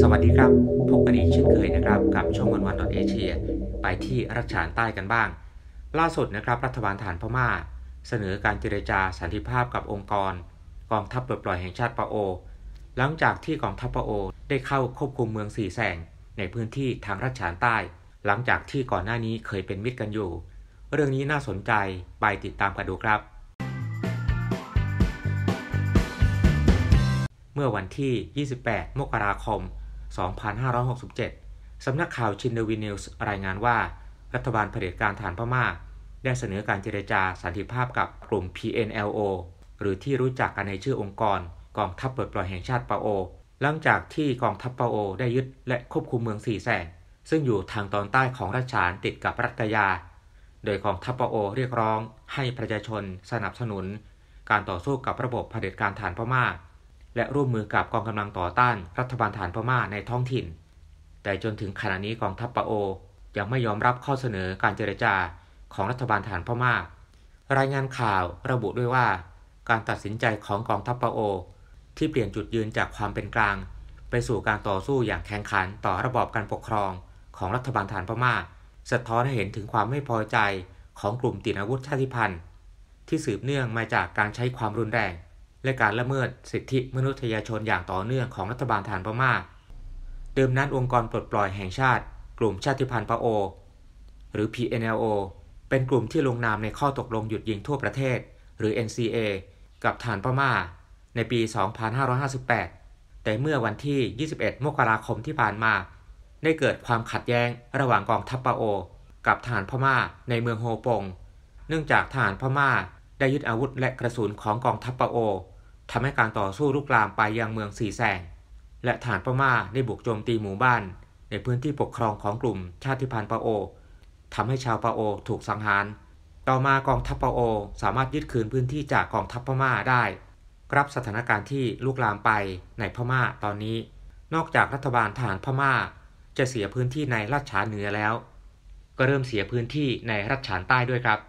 สวัสดีครับพบกันอีกเช่นเคยนะครับ กับช่องวันวันดอทเอเชีย ไปที่รัชฐานใต้กันบ้าง ล่าสุดนะครับ รัฐบาลฐานพม่า เสนอการเจรจาสันติภาพกับองค์กรกองทัพปลดปล่อยแห่งชาติปาโอ หลังจากที่กองทัพปาโอได้เข้าควบคุมเมืองสี่แสงในพื้นที่ทางรัชฐานใต้ หลังจากที่ก่อนหน้านี้เคยเป็นมิตรกันอยู่ เรื่องนี้น่าสนใจไปติดตามกันดูครับเมื่อวันที่ 28 มกราคม 2567 สำนักข่าวชินเดวินิวส์รายงานว่ารัฐบาลเผด็จการฐานพม่า ได้เสนอการเจรจาสันติภาพกับกลุ่ม PNLO หรือที่รู้จักกันในชื่อองค์กรกองทัพเปิดปล่อยแห่งชาติปาโอหลังจากที่กองทัพปาโอได้ยึดและควบคุมเมืองสี่แสนซึ่งอยู่ทางตอนใต้ของรัชฉานติดกับรัตยา โดยกองทัพปาโอเรียกร้องให้ประชาชนสนับสนุน การต่อสู้กับระบบเผด็จการฐานพม่าและร่วมมือกับกองกำลังต่อต้านรัฐบาลฐานพม่าในท้องถิ่น แต่จนถึงขณะนี้กองทัพปาโอยังไม่ยอมรับข้อเสนอการเจรจาของรัฐบาลฐานพม่า รายงานข่าวระบุด้วยว่าการตัดสินใจของกองทัพปาโอ ที่เปลี่ยนจุดยืนจากความเป็นกลาง ไปสู่การต่อสู้อย่างแข่งขันต่อระบอบการปกครองของรัฐบาลฐานพม่า สะท้อนให้เห็นถึงความไม่พอใจของกลุ่มติดอาวุธชาติพันธุ์ ที่สืบเนื่องมาจากการใช้ความรุนแรงและการละเมิดสิทธิมนุษยชนอย่างต่อเนื่องของรัฐบาลฐานพม่าเดิมนั้นองค์กรปลดปล่อยแห่งชาติกลุ่มชาติพันธุ์ปะโอ หรือ PNLO เป็นกลุ่มที่ลงนามในข้อตกลงหยุดยิงทั่วประเทศ หรือ NCA กับฐานพม่า ในปี 2558 แต่เมื่อวันที่ 21มกราคมที่ผ่านมา ได้เกิดความขัดแย้งระหว่างกองทัพปะโอ กับฐานพม่า ในเมืองโฮปง เนื่องจากฐานพม่า ได้ยึดอาวุธ และกระสุนของกองทัพปะโอทำให้การต่อสู้ลุกลามไปยังเมืองสีแสง และฐานพม่าได้บุกโจมตีหมู่บ้าน ในพื้นที่ปกครองของกลุ่มชาติพันธุ์ปาโอทำให้ชาวปาโอถูกสังหาร ต่อมากองทัพปาโอสามารถยึดคืนพื้นที่จากกองทัพพม่าได้รับสถานการณ์ที่ลุกลามไปในพม่าตอนนี้ นอกจากรัฐบาลทหารพม่าจะเสียพื้นที่ในรัชฉานเหนือแล้ว ก็เริ่มเสียพื้นที่ในรัชฉานใต้ด้วยครับ